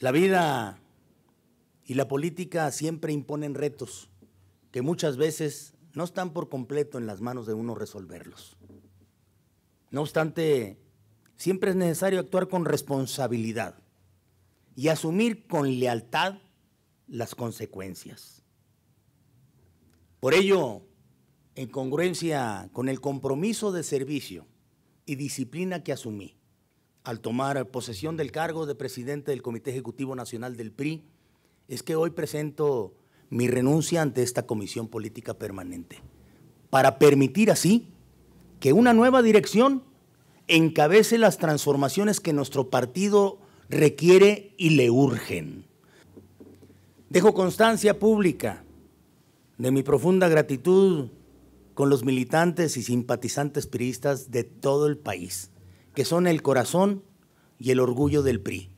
La vida y la política siempre imponen retos que muchas veces no están por completo en las manos de uno resolverlos. No obstante, siempre es necesario actuar con responsabilidad y asumir con lealtad las consecuencias. Por ello, en congruencia con el compromiso de servicio y disciplina que asumí, al tomar posesión del cargo de presidente del Comité Ejecutivo Nacional del PRI, es que hoy presento mi renuncia ante esta Comisión Política Permanente, para permitir así que una nueva dirección encabece las transformaciones que nuestro partido requiere y le urgen. Dejo constancia pública de mi profunda gratitud con los militantes y simpatizantes priistas de todo el país que son el corazón y el orgullo del PRI.